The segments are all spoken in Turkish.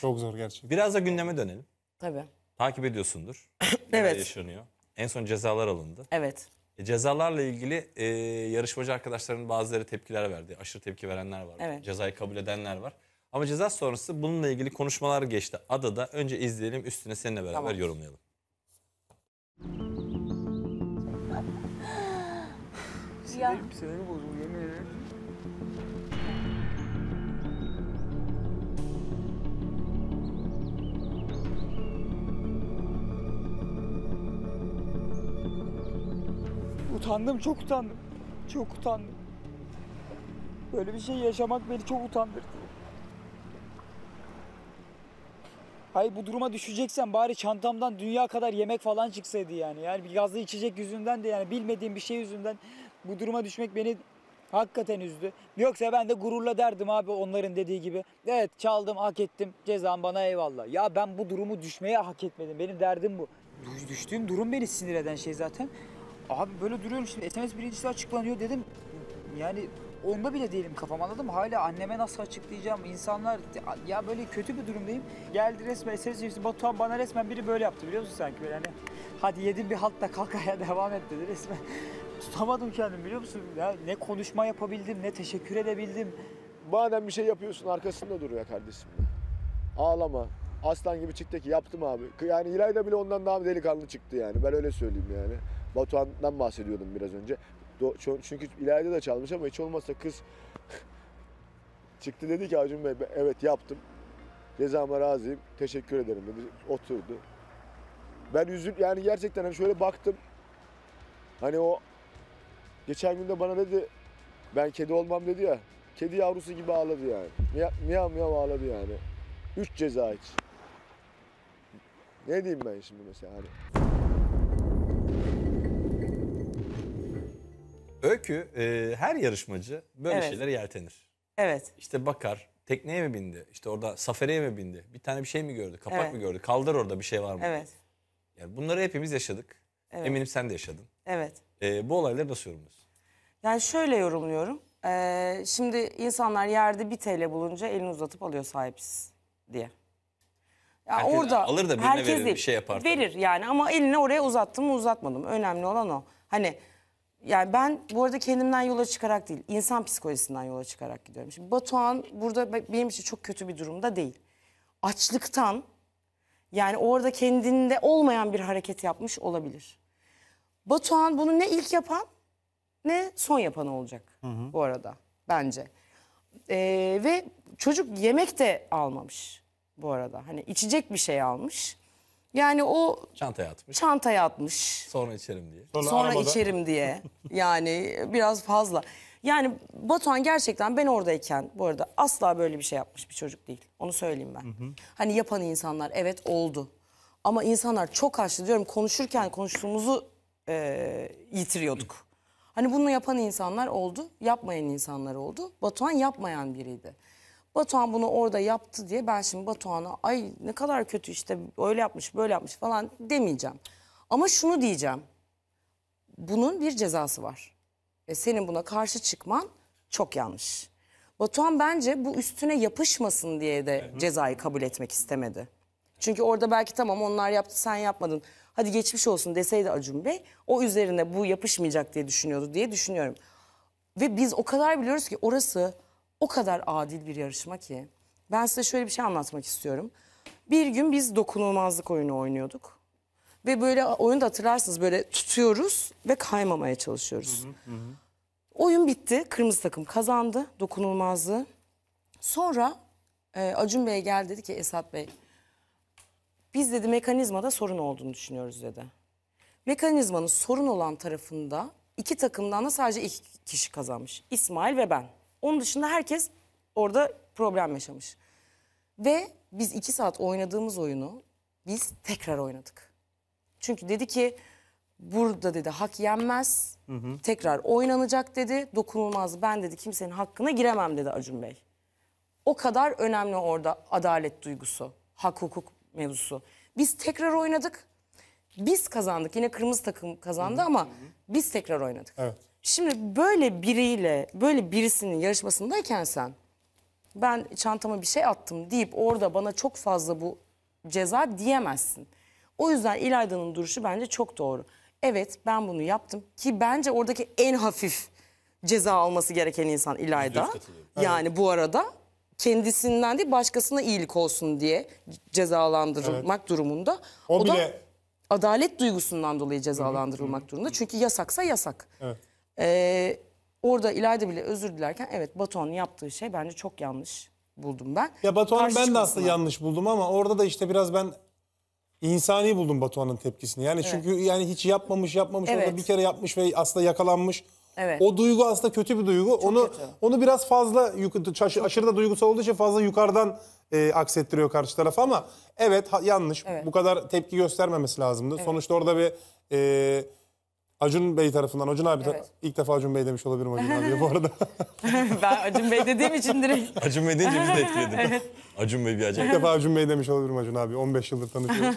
Çok zor gerçekten. Biraz da gündeme dönelim. Tabii. Takip ediyorsundur. evet. Yaşanıyor. En son cezalar alındı. Evet. E, cezalarla ilgili e, yarışmacı arkadaşların bazıları tepkiler verdi. Aşırı tepki verenler var. Evet. Cezayı kabul edenler var. Ama ceza sonrası bununla ilgili konuşmalar geçti. Adada önce izleyelim üstüne seninle beraber tamam. yorumlayalım. Sinirim, sinirim bozuldu yemin ederim. Utandım çok utandım. Çok utandım. Böyle bir şey yaşamak beni çok utandırdı. Hayır bu duruma düşeceksen bari çantamdan dünya kadar yemek falan çıksaydı yani. Yani bir gazlı içecek yüzünden de yani bilmediğim bir şey yüzünden bu duruma düşmek beni hakikaten üzdü. Yoksa ben de gururla derdim abi onların dediği gibi. Evet çaldım hak ettim cezam bana eyvallah. Ya ben bu durumu düşmeye hak etmedim benim derdim bu. Düştüğüm durum beni sinir eden şey zaten. Abi böyle duruyorum şimdi SMS birincisi açıklanıyor dedim. Yani onda bile değilim kafam anladım. Hala anneme nasıl açıklayacağım? insanlar ya böyle kötü bir durumdayım. Geldi resmen ses geçti. Batuhan bana resmen biri böyle yaptı biliyor musun sanki böyle hani hadi yedin bir halt da kalk ayağa devam et dedi resmen. Tutamadım kendimi biliyor musun? Ya ne konuşma yapabildim ne teşekkür edebildim. Madem bir şey yapıyorsun arkasında duruyor ya kardeşim. Ağlama. Aslan gibi çıktı ki yaptım abi. Yani İlayda bile ondan daha delikanlı çıktı yani. Ben öyle söyleyeyim yani. Batuhan'dan bahsediyordum biraz önce. Çünkü ileride de çalmış ama hiç olmazsa kız çıktı dedi ki Acun Bey evet yaptım. Cezama razıyım. Teşekkür ederim dedi. Oturdu. Ben üzül yani gerçekten hani şöyle baktım. Hani o geçen gün de bana dedi ben kedi olmam dedi ya. Kedi yavrusu gibi ağladı yani. Miyav miyav ağladı yani. Üç ceza hiç. Ne diyeyim ben şimdi mesela hani. Öykü e, her yarışmacı böyle Evet. şeylere yeltenir. Evet. İşte bakar tekneye mi bindi? İşte orada safereye mi bindi? Bir tane bir şey mi gördü? Kapak Evet. mı gördü? Kaldır orada bir şey var mı? Evet. Yani bunları hepimiz yaşadık. Evet. Eminim sen de yaşadın. Evet. E, bu olayları nasıl yorumluyorsun? Yani şöyle yorumluyorum. Ee, şimdi insanlar yerde bir TL bulunca elini uzatıp alıyor sahipsiz diye. Ya Herkes alır da birine verir, bir şey yapar tabii. Verir yani ama elini oraya uzattım mı uzatmadım. Önemli olan o. Hani yani ben bu arada kendimden yola çıkarak değil, insan psikolojisinden yola çıkarak gidiyorum. Şimdi Batuhan burada benim için çok kötü bir durumda değil. Açlıktan yani orada kendinde olmayan bir hareket yapmış olabilir. Batuhan bunu ne ilk yapan ne son yapan olacak hı hı. bu arada bence. Ee, ve çocuk yemek de almamış bu arada. Hani içecek bir şey almış. Yani o çantaya atmış. Çantaya atmış. Sonra içerim diye. Sonra, Sonra içerim diye. Yani biraz fazla. Yani Batuhan gerçekten ben oradayken bu arada asla böyle bir şey yapmış bir çocuk değil. Onu söyleyeyim ben. Hı hı. Hani yapan insanlar evet oldu. Ama insanlar çok açtı diyorum konuşurken konuştuğumuzu e, yitiriyorduk. Hani bunu yapan insanlar oldu, yapmayan insanlar oldu. Batuhan yapmayan biriydi. Batuhan bunu orada yaptı diye ben şimdi Batuhan'a ay ne kadar kötü işte öyle yapmış böyle yapmış falan demeyeceğim. Ama şunu diyeceğim. Bunun bir cezası var. Ve senin buna karşı çıkman çok yanlış. Batuhan bence bu üstüne yapışmasın diye de cezayı kabul etmek istemedi. Çünkü orada belki tamam onlar yaptı sen yapmadın. Hadi geçmiş olsun deseydi Acun Bey o üzerine bu yapışmayacak diye düşünüyordu diye düşünüyorum. Ve biz o kadar biliyoruz ki orası o kadar adil bir yarışma ki. Ben size şöyle bir şey anlatmak istiyorum. Bir gün biz dokunulmazlık oyunu oynuyorduk. Ve böyle oyunda hatırlarsınız böyle tutuyoruz ve kaymamaya çalışıyoruz. Hı hı Oyun bitti. Kırmızı takım kazandı dokunulmazlığı. Sonra e, Acun Bey geldi dedi ki Esat Bey biz dedi mekanizmada sorun olduğunu düşünüyoruz dedi. Mekanizmanın sorun olan tarafında iki takımdan da sadece iki kişi kazanmış. İsmail ve ben. Onun dışında herkes orada problem yaşamış. Ve biz iki saat oynadığımız oyunu biz tekrar oynadık. Çünkü dedi ki burada dedi hak yenmez. Hı hı. Tekrar oynanacak dedi. Dokunulmaz ben dedi kimsenin hakkına giremem dedi Acun Bey. O kadar önemli orada adalet duygusu, hak hukuk mevzusu. Biz tekrar oynadık. Biz kazandık. Yine kırmızı takım kazandı hı hı. ama biz tekrar oynadık. Evet. Şimdi böyle biriyle, böyle birisinin yarışmasındayken sen ben çantama bir şey attım deyip orada bana çok fazla bu ceza diyemezsin. O yüzden İlayda'nın duruşu bence çok doğru. Evet ben bunu yaptım ki bence oradaki en hafif ceza alması gereken insan İlayda. Yani evet. bu arada kendisinden değil başkasına iyilik olsun diye cezalandırılmak evet. durumunda. O, o bile... da adalet duygusundan dolayı cezalandırılmak durumunda. Çünkü yasaksa yasak. Evet. Ee, orada İlayda bile özür dilerken evet Batuhan'ın yaptığı şey bence çok yanlış buldum ben. Ya Batuhan'ı Karşı ben de aslında yanlış buldum ama orada da işte biraz ben insani buldum Batuhan'ın tepkisini. Yani çünkü yani hiç yapmamış yapmamış Evet. orada bir kere yapmış ve aslında yakalanmış. Evet. O duygu aslında kötü bir duygu. onu kötü. onu biraz fazla aşırı da duygusal olduğu için fazla yukarıdan e, aksettiriyor karşı tarafa ama evet ha- yanlış. Bu kadar tepki göstermemesi lazımdı. Sonuçta orada bir e, Acun Bey tarafından. Acun abi ta- ilk defa Acun Bey demiş olabilirim Acun abi bu arada. ben Acun Bey dediğim için direkt Acun Bey deyince biz de etkiledi. Acun Bey bir acayip. ilk defa Acun Bey demiş olabilirim Acun abi. 15 yıldır tanışıyoruz.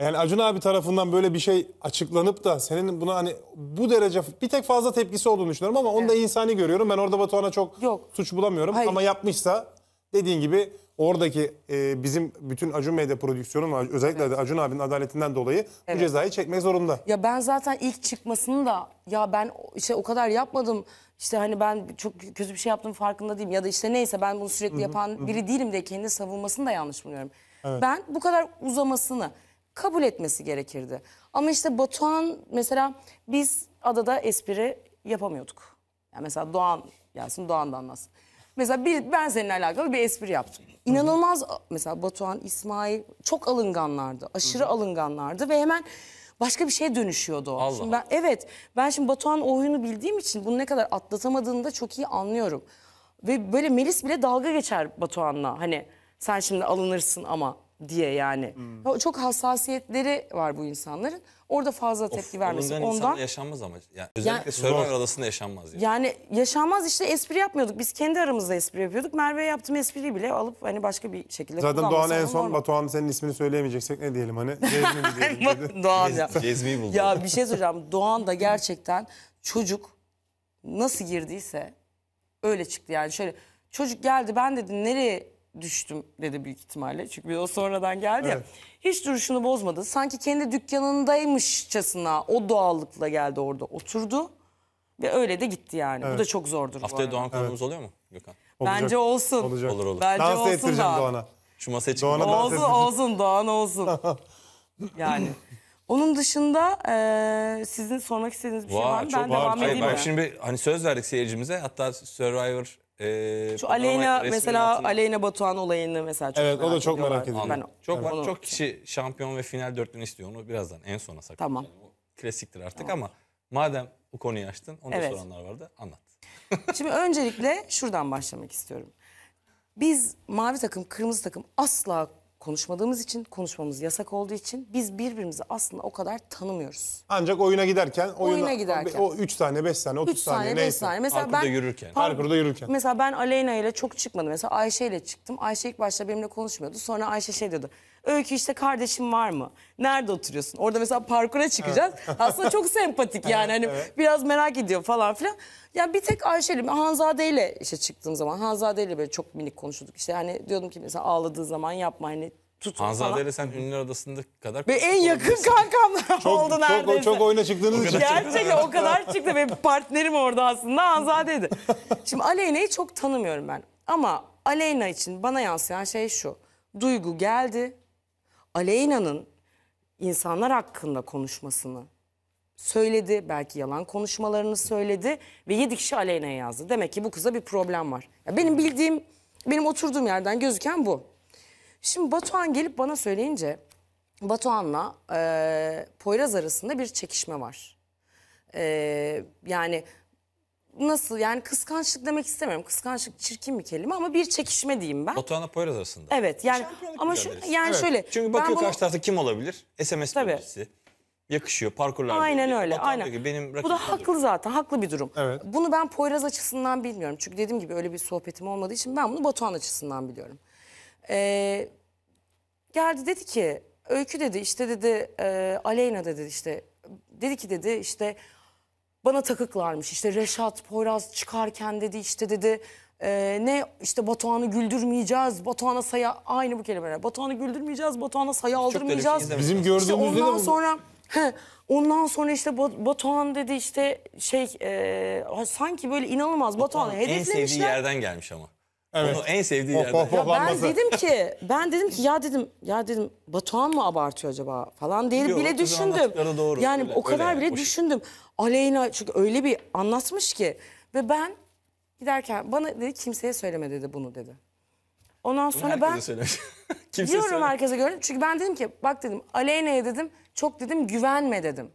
Yani Acun abi tarafından böyle bir şey açıklanıp da senin buna hani bu derece bir tek fazla tepkisi olduğunu düşünüyorum ama onu da insani görüyorum. Ben orada Batuhan'a çok Yok. suç bulamıyorum Hayır. ama yapmışsa Dediğin gibi oradaki e, bizim bütün Acun Medya prodüksiyonu var. Özellikle evet. Acun abinin adaletinden dolayı evet. bu cezayı çekmek zorunda. Ya ben zaten ilk çıkmasını da ya ben işte o kadar yapmadım. İşte hani ben çok kötü bir şey yaptım farkında değilim. Ya da işte neyse ben bunu sürekli yapan biri değilim de kendi savunmasını da yanlış buluyorum. Evet. Ben bu kadar uzamasını kabul etmesi gerekirdi. Ama işte Batuhan mesela biz adada espri yapamıyorduk. Yani mesela Doğan gelsin Doğan da anlasın. Mesela bir, ben seninle alakalı bir espri yaptım. İnanılmaz Hı -hı. mesela Batuhan, İsmail çok alınganlardı. Aşırı Hı -hı. alınganlardı ve hemen başka bir şeye dönüşüyordu o. Allah şimdi ben, evet ben şimdi Batuhan oyunu bildiğim için bunu ne kadar atlatamadığını da çok iyi anlıyorum. Ve böyle Melis bile dalga geçer Batuhan'la hani sen şimdi alınırsın ama diye yani. Hmm. Çok hassasiyetleri var bu insanların. Orada fazla of, tepki vermesi. Ondan, ondan yaşanmaz ama. Yani özellikle yani, Survivor adasında yaşanmaz. Yani. yani yaşanmaz işte espri yapmıyorduk. Biz kendi aramızda espri yapıyorduk. Merve yaptığım espriyi bile alıp hani başka bir şekilde Zaten Doğan en son normal. Batuhan senin ismini söyleyemeyeceksek ne diyelim hani? diyelim Doğan ya. Cezmi'yi buldu. Ya bir şey söyleyeceğim. Doğan da gerçekten çocuk nasıl girdiyse öyle çıktı yani. Şöyle çocuk geldi ben dedim nereye düştüm dedi büyük ihtimalle. Çünkü bir o sonradan geldi ya. Hiç duruşunu bozmadı. Sanki kendi dükkanındaymışçasına o doğallıkla geldi orada oturdu. Ve öyle de gitti yani. Evet. Bu da çok zordur. Haftaya Doğan konuğumuz evet. oluyor mu Gökhan? Olacak. Bence olsun. Olacak. Olur olur. Bence dans olsun da. Doğan'a. Şu masaya çıkma. Doğan'a dans olsun, olsun Doğan olsun. yani. Onun dışında e, sizin sormak istediğiniz bir şey var mı? Ben var. devam edeyim. mi? bak, şimdi hani söz verdik seyircimize. Hatta Survivor ee, Şu Aleyna mesela altında- Aleyna Batuhan olayını mesela çok Evet, o da çok merak ediyorum. Ben Çok onu- çok kişi şampiyon ve final dörtlüğünü istiyor. Onu birazdan en sona sakın. Tamam. o klasiktir artık ama madem bu konuyu açtın, onu da soranlar vardı. Anlat. Şimdi öncelikle şuradan başlamak istiyorum. Biz mavi takım, kırmızı takım asla konuşmadığımız için, konuşmamız yasak olduğu için biz birbirimizi aslında o kadar tanımıyoruz. Ancak oyuna giderken, oyuna, oyuna giderken. o 3 tane, 5 tane, 30 tane saniye neyse. Saniye. Mesela Parkurda ben, yürürken. Park, Parkurda yürürken. Mesela ben Aleyna ile çok çıkmadım. Mesela Ayşe ile çıktım. Ayşe ilk başta benimle konuşmuyordu. Sonra Ayşe şey diyordu. Öykü işte kardeşim var mı? Nerede oturuyorsun? Orada mesela parkura çıkacağız. Aslında çok sempatik yani hani evet. biraz merak ediyor falan filan. Yani bir tek Ayşe'yle Hanzade ile işe çıktığım zaman Hanzade ile böyle çok minik konuşuyorduk. İşte hani diyordum ki mesela ağladığı zaman yapma hani tutun Hanzade ile sen Ünlüler Adası'nda kadar... Ve en yakın kankamla çok, oldu neredeyse. Çok, çok oyuna çıktığınız için. Gerçekten o kadar çıktı ve partnerim orada aslında Hanzade'ydi. Şimdi Aleyna'yı çok tanımıyorum ben. Ama Aleyna için bana yansıyan şey şu. Duygu geldi, Aleyna'nın insanlar hakkında konuşmasını söyledi. Belki yalan konuşmalarını söyledi ve yedi kişi Aleyna'ya yazdı. Demek ki bu kıza bir problem var. Ya benim bildiğim, benim oturduğum yerden gözüken bu. Şimdi Batuhan gelip bana söyleyince Batuhan'la e, Poyraz arasında bir çekişme var. E, yani nasıl yani kıskançlık demek istemiyorum. Kıskançlık çirkin bir kelime ama bir çekişme diyeyim ben. Batuhan'la Poyraz arasında. Evet yani ama şu, yani Evet. şöyle. Çünkü ben bakıyor bunu- karşı tarafta kim olabilir? SMS Tabii. Yakışıyor parkurlar. Aynen öyle, aynen. diyor ki, benim Bu da haklı zaten, haklı bir durum. Evet. Bunu ben Poyraz açısından bilmiyorum. Çünkü dediğim gibi öyle bir sohbetim olmadığı için ben bunu Batuhan açısından biliyorum. Ee, geldi dedi ki, Öykü dedi işte dedi, e, Aleyna dedi işte, dedi ki dedi işte bana takıklarmış. İşte Reşat Poyraz çıkarken dedi işte dedi e, ne işte Batuhan'ı güldürmeyeceğiz. Batuhan'a saya aynı bu kelimeler. Batuhan'ı güldürmeyeceğiz. Batuhan'a saya aldırmayacağız. Şey, Bizim gördüğümüzde işte ondan de sonra he, ondan sonra işte Batuhan dedi işte şey e, sanki böyle inanılmaz Batuhan'ı hedeflemişler. en sevdiği yerden gelmiş ama. Evet. Onu en sevdiği hop, yerde. Hop, hop, ya ben dedim ki, ben dedim ki ya dedim, ya dedim Batuhan mı abartıyor acaba falan diye Biliyor, bile düşündüm. Doğru, yani öyle, o kadar öyle bile boş. düşündüm. Aleyna çünkü öyle bir anlatmış ki ve ben giderken bana dedi kimseye söyleme dedi bunu dedi. Ondan sonra Bunu ben diyorum herkese gördüm. Çünkü ben dedim ki bak dedim Aleyna'ya dedim çok dedim güvenme dedim.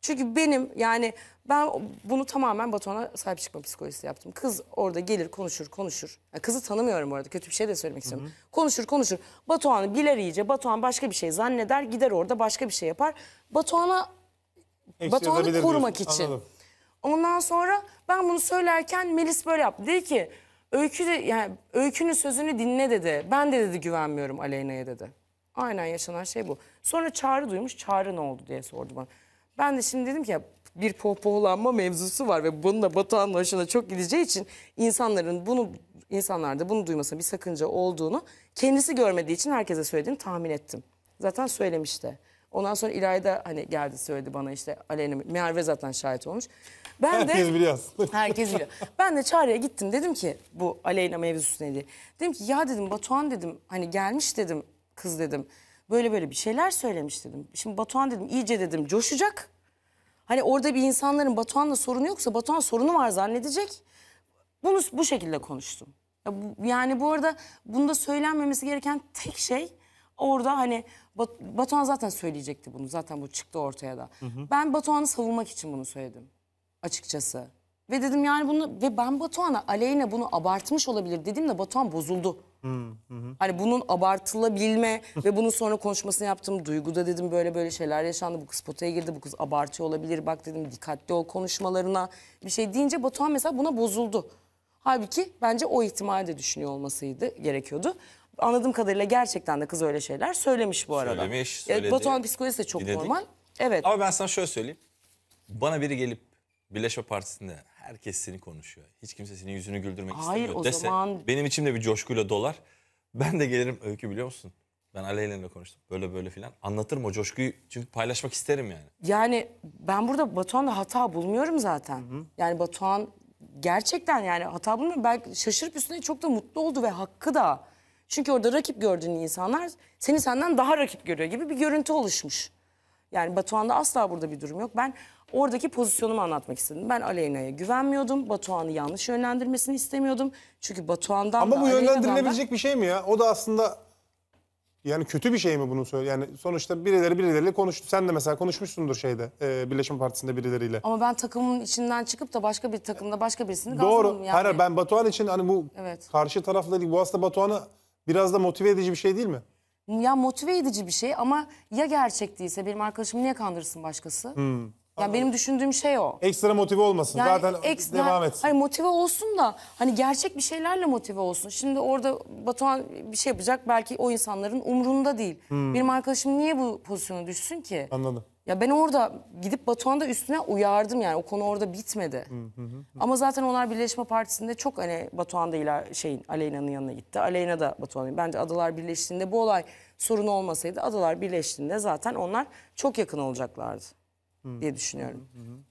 Çünkü benim yani ben bunu tamamen Batona sahip çıkma psikolojisi yaptım. Kız orada gelir konuşur konuşur. Yani kızı tanımıyorum orada, kötü bir şey de söylemek istemiyorum. Hı hı. Konuşur konuşur. Batuhan'ı biler iyice. Batuhan başka bir şey zanneder gider orada başka bir şey yapar. Batuhan'a Batuhan'ı korumak için. Anladım. Ondan sonra ben bunu söylerken Melis böyle yaptı. Dedi ki Öykü de, yani Öykü'nün sözünü dinle dedi. Ben de dedi güvenmiyorum Aleyna'ya dedi. Aynen yaşanan şey bu. Sonra Çağrı duymuş. Çağrı ne oldu diye sordu bana. Ben de şimdi dedim ki ya bir pohpohlanma mevzusu var ve bununla Batuhan'ın hoşuna çok gideceği için insanların bunu insanlarda bunu duymasına bir sakınca olduğunu kendisi görmediği için herkese söylediğini tahmin ettim. Zaten söylemişti. Ondan sonra İlayda hani geldi söyledi bana işte Aleyna Merve zaten şahit olmuş. Ben herkes de, biliyor Herkes biliyor. Ben de çağrıya gittim dedim ki bu Aleyna mevzusu neydi? Dedim ki ya dedim Batuhan dedim hani gelmiş dedim kız dedim. Böyle böyle bir şeyler söylemiş dedim. Şimdi Batuhan dedim iyice dedim coşacak. Hani orada bir insanların Batuhan'la sorunu yoksa Batuhan sorunu var zannedecek. Bunu bu şekilde konuştum. Ya bu, yani bu arada bunda söylenmemesi gereken tek şey orada hani Bat Batuhan zaten söyleyecekti bunu. Zaten bu çıktı ortaya da. Hı hı. Ben Batuhan'ı savunmak için bunu söyledim açıkçası. Ve dedim yani bunu ve ben Batuhan'a aleyhine bunu abartmış olabilir dedim de Batuhan bozuldu. Hani bunun abartılabilme ve bunun sonra konuşmasını yaptım. Duyguda dedim böyle böyle şeyler yaşandı. Bu kız potaya girdi. Bu kız abartıyor olabilir. Bak dedim dikkatli ol konuşmalarına. Bir şey deyince Batuhan mesela buna bozuldu. Halbuki bence o ihtimali de düşünüyor olmasıydı gerekiyordu. Anladığım kadarıyla gerçekten de kız öyle şeyler söylemiş bu arada. Söylemiş, e, söyledi. Batuhan psikolojisi de çok dinledik. normal. Evet. Ama ben sana şöyle söyleyeyim. Bana biri gelip Birleşme Partisi'nde herkes seni konuşuyor. Hiç kimse senin yüzünü güldürmek Hayır, istemiyor o dese zaman- benim içimde bir coşkuyla dolar. Ben de gelirim öykü biliyor musun? Ben Aleyla'yla konuştum böyle böyle filan. Anlatırım o coşkuyu çünkü paylaşmak isterim yani. Yani ben burada Batuhan'da hata bulmuyorum zaten. Yani Batuhan gerçekten yani hata bulmuyor. Belki şaşırıp üstüne çok da mutlu oldu ve hakkı da. Çünkü orada rakip gördüğün insanlar seni senden daha rakip görüyor gibi bir görüntü oluşmuş. Yani Batuhan'da asla burada bir durum yok. Ben Oradaki pozisyonumu anlatmak istedim. Ben Aleyna'ya güvenmiyordum. Batuhan'ı yanlış yönlendirmesini istemiyordum. Çünkü Batuhan'dan Ama da bu yönlendirilebilecek da... bir şey mi ya? O da aslında yani kötü bir şey mi bunu söyle? Yani sonuçta birileri birileriyle konuştu. Sen de mesela konuşmuşsundur şeyde e, Birleşim Partisi'nde birileriyle. Ama ben takımın içinden çıkıp da başka bir takımda başka birisini Doğru. yani. Hayır ben Batuhan için hani bu evet. karşı tarafla değil. Bu aslında Batuhan'ı biraz da motive edici bir şey değil mi? Ya motive edici bir şey ama ya gerçek değilse benim arkadaşım niye kandırsın başkası? Hmm. Yani benim düşündüğüm şey o. Ekstra motive olmasın. Yani Zaten ekstra, devam etsin. Hayır motive olsun da hani gerçek bir şeylerle motive olsun. Şimdi orada Batuhan bir şey yapacak belki o insanların umrunda değil. Hmm. Benim arkadaşım niye bu pozisyona düşsün ki? Anladım. Ya ben orada gidip Batuhan'da üstüne uyardım yani o konu orada bitmedi. Hmm, Ama zaten onlar Birleşme Partisi'nde çok hani Batuhan da ila- şeyin Aleyna'nın yanına gitti. Aleyna da Batuhan'ın. Bence Adalar Birleştiğinde bu olay sorun olmasaydı Adalar Birleştiğinde zaten onlar çok yakın olacaklardı. Hı. diye düşünüyorum. Hı hı.